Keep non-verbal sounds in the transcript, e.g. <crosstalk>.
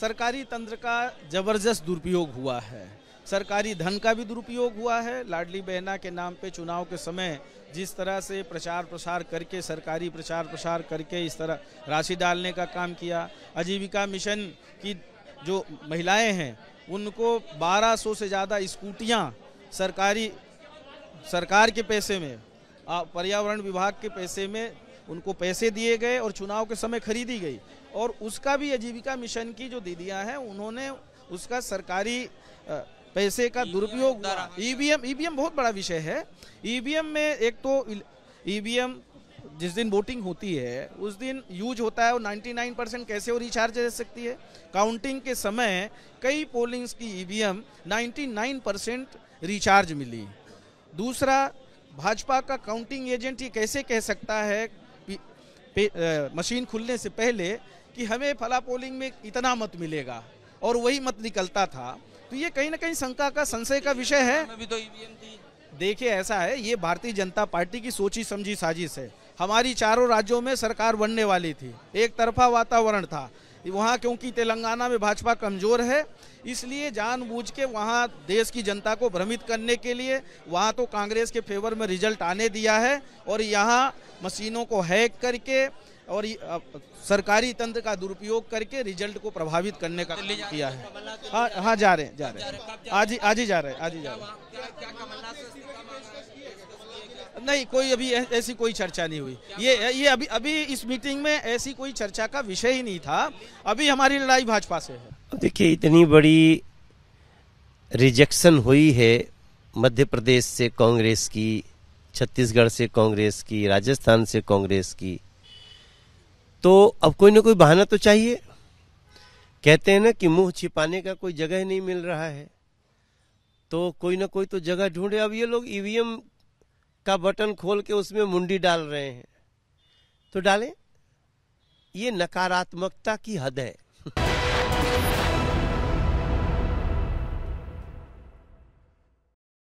सरकारी तंत्र का जबरदस्त दुरुपयोग हुआ है सरकारी धन का भी दुरुपयोग हुआ है लाडली बहना के नाम पे चुनाव के समय जिस तरह से प्रचार प्रसार करके सरकारी प्रचार प्रसार करके इस तरह राशि डालने का काम किया आजीविका मिशन की जो महिलाएं हैं उनको 1200 से ज़्यादा स्कूटियां सरकारी सरकार के पैसे में पर्यावरण विभाग के पैसे में उनको पैसे दिए गए और चुनाव के समय खरीदी गई और उसका भी आजीविका मिशन की जो दीदियाँ हैं उन्होंने उसका सरकारी पैसे का दुरुपयोग ईवीएम ईवीएम बहुत बड़ा विषय है ईवीएम में एक तो ईवीएम जिस दिन वोटिंग होती है उस दिन यूज होता है वो 99 परसेंट कैसे वो रिचार्ज रह सकती है काउंटिंग के समय कई पोलिंग्स की ईवीएम 99 परसेंट रिचार्ज मिली दूसरा भाजपा का काउंटिंग एजेंट ये कैसे कह सकता है मशीन खुलने से पहले कि हमें फला पोलिंग में इतना मत मिलेगा और वही मत निकलता था तो ये कहीं ना कहीं शंका का संशय का विषय है तो e देखिए ऐसा है ये भारतीय जनता पार्टी की सोची समझी साजिश है हमारी चारों राज्यों में सरकार बनने वाली थी एक तरफा वातावरण था वहाँ क्योंकि तेलंगाना में भाजपा कमज़ोर है इसलिए जानबूझ के वहाँ देश की जनता को भ्रमित करने के लिए वहाँ तो कांग्रेस के फेवर में रिजल्ट आने दिया है और यहाँ मशीनों को हैक करके और सरकारी तंत्र का दुरुपयोग करके रिजल्ट को प्रभावित करने का किया है हाँ हाँ जा रहे हैं जा रहे हैं आज ही आज ही जा रहे हैं आज ही जा रहे हैं नहीं कोई अभी ऐसी कोई चर्चा नहीं हुई ये ये अभी अभी इस मीटिंग में ऐसी कोई चर्चा का विषय ही नहीं था अभी हमारी लड़ाई भाजपा से है देखिए इतनी बड़ी रिजेक्शन हुई है मध्य प्रदेश से कांग्रेस की छत्तीसगढ़ से कांग्रेस की राजस्थान से कांग्रेस की तो अब कोई ना कोई बहाना तो चाहिए कहते हैं ना कि मुंह छिपाने का कोई जगह नहीं मिल रहा है तो कोई ना कोई तो जगह ढूंढे अब ये लोग ईवीएम e का बटन खोल के उसमें मुंडी डाल रहे हैं तो डालें ये नकारात्मकता की हद है <laughs>